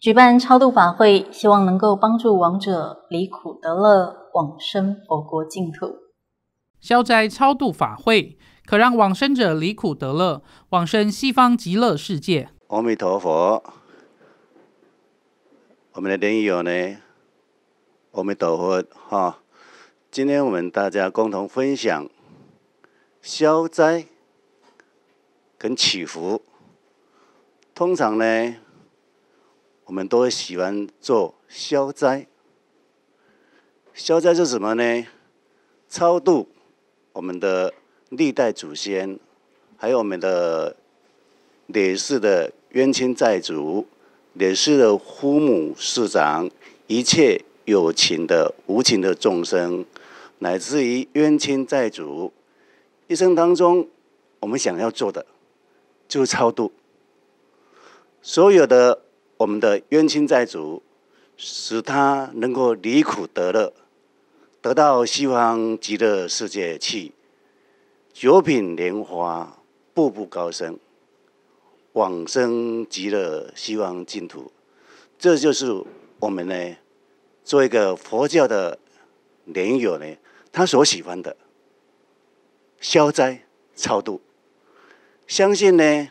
举办超度法会，希望能够帮助亡者离苦得乐，往生佛国净土。消灾超度法会，可让往生者离苦得乐，往生西方极乐世界。阿弥陀佛，我们的莲友呢？阿弥陀佛，哈！今天我们大家共同分享消灾跟祈福，通常呢？我们都会喜欢做消灾。消灾是什么呢？超度我们的历代祖先，还有我们的烈士的冤亲债主、烈士的父母市长，一切有情的、无情的众生，乃至于冤亲债主，一生当中我们想要做的就是超度所有的。我们的冤亲债主，使他能够离苦得乐，得到西方极乐世界去，九品莲花，步步高升，往生极乐、西方净土。这就是我们呢，做一个佛教的莲友呢，他所喜欢的，消灾超度。相信呢，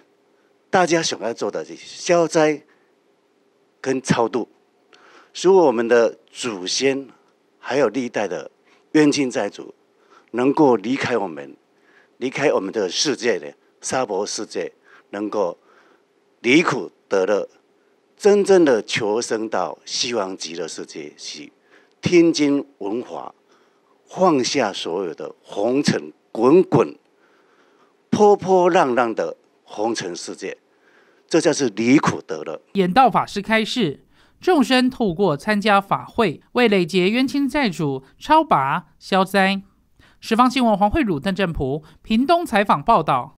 大家想要做的就是消灾。跟超度，使我们的祖先，还有历代的冤亲债主，能够离开我们，离开我们的世界的娑婆世界，能够离苦得乐，真正的求生到西方极乐世界，去，天经文华放下所有的红尘滚滚、波波浪浪的红尘世界。这就是离苦得了。演道法师开示，众生透过参加法会，为累劫冤亲债主超拔消灾。十方新闻，黄慧汝邓正甫，屏东采访报道。